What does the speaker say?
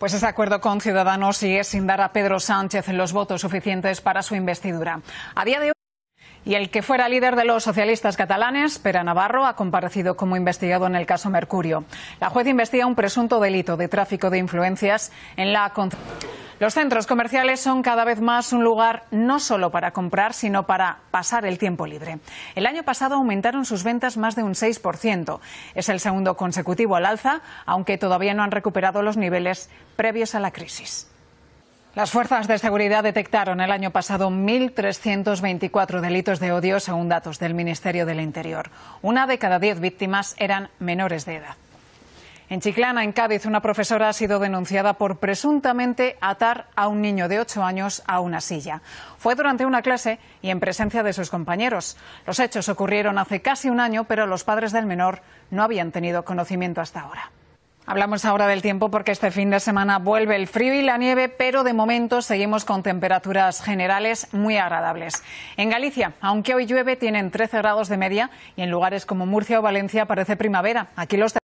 Pues ese acuerdo con Ciudadanos sigue sin dar a Pedro Sánchez los votos suficientes para su investidura. A día de hoy. Y el que fuera líder de los socialistas catalanes, Pera Navarro, ha comparecido como investigado en el caso Mercurio. La juez investiga un presunto delito de tráfico de influencias en la. Los centros comerciales son cada vez más un lugar no solo para comprar, sino para pasar el tiempo libre. El año pasado aumentaron sus ventas más de un 6%. Es el segundo consecutivo al alza, aunque todavía no han recuperado los niveles previos a la crisis. Las fuerzas de seguridad detectaron el año pasado 1.324 delitos de odio según datos del Ministerio del Interior. Una de cada diez víctimas eran menores de edad. En Chiclana, en Cádiz, una profesora ha sido denunciada por presuntamente atar a un niño de 8 años a una silla. Fue durante una clase y en presencia de sus compañeros. Los hechos ocurrieron hace casi un año, pero los padres del menor no habían tenido conocimiento hasta ahora. Hablamos ahora del tiempo porque este fin de semana vuelve el frío y la nieve, pero de momento seguimos con temperaturas generales muy agradables. En Galicia, aunque hoy llueve, tienen 13 grados de media y en lugares como Murcia o Valencia parece primavera. Aquí los